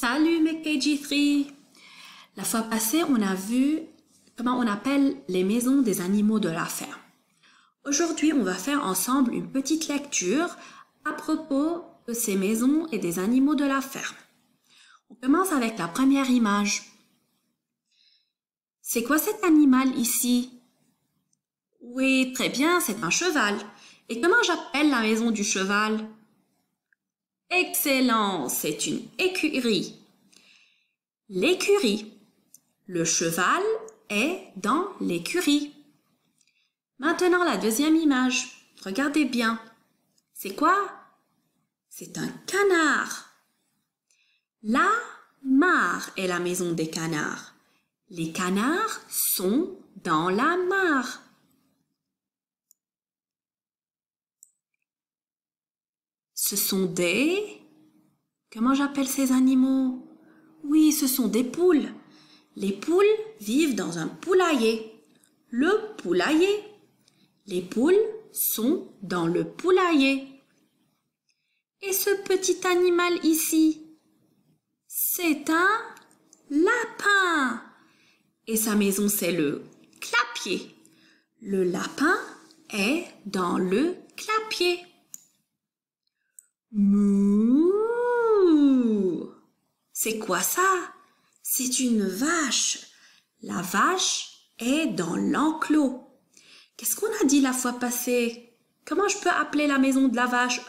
Salut mes KG3! La fois passée, on a vu comment on appelle les maisons des animaux de la ferme. Aujourd'hui, on va faire ensemble une petite lecture à propos de ces maisons et des animaux de la ferme. On commence avec la première image. C'est quoi cet animal ici Oui, très bien, c'est un cheval. Et comment j'appelle la maison du cheval Excellent, c'est une écurie. L'écurie. Le cheval est dans l'écurie. Maintenant la deuxième image. Regardez bien. C'est quoi C'est un canard. La mare est la maison des canards. Les canards sont dans la mare. Ce sont des... Comment j'appelle ces animaux Oui, ce sont des poules. Les poules vivent dans un poulailler. Le poulailler. Les poules sont dans le poulailler. Et ce petit animal ici C'est un lapin. Et sa maison, c'est le clapier. Le lapin est dans le clapier. C'est quoi ça C'est une vache. La vache est dans l'enclos. Qu'est-ce qu'on a dit la fois passée Comment je peux appeler la maison de la vache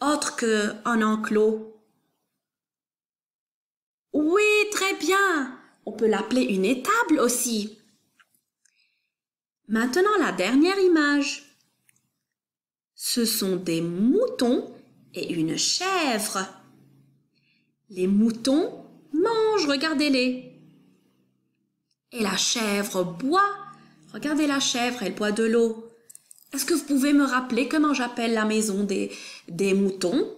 autre que un enclos Oui, très bien. On peut l'appeler une étable aussi. Maintenant la dernière image. Ce sont des moutons et une chèvre. Les moutons mangent, regardez-les. Et la chèvre boit. Regardez la chèvre, elle boit de l'eau. Est-ce que vous pouvez me rappeler comment j'appelle la maison des, des moutons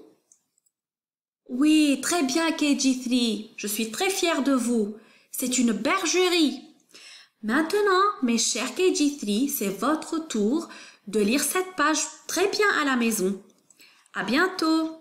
Oui, très bien, KG3. Je suis très fière de vous. C'est une bergerie. Maintenant, mes chers KG3, c'est votre tour de lire cette page très bien à la maison. À bientôt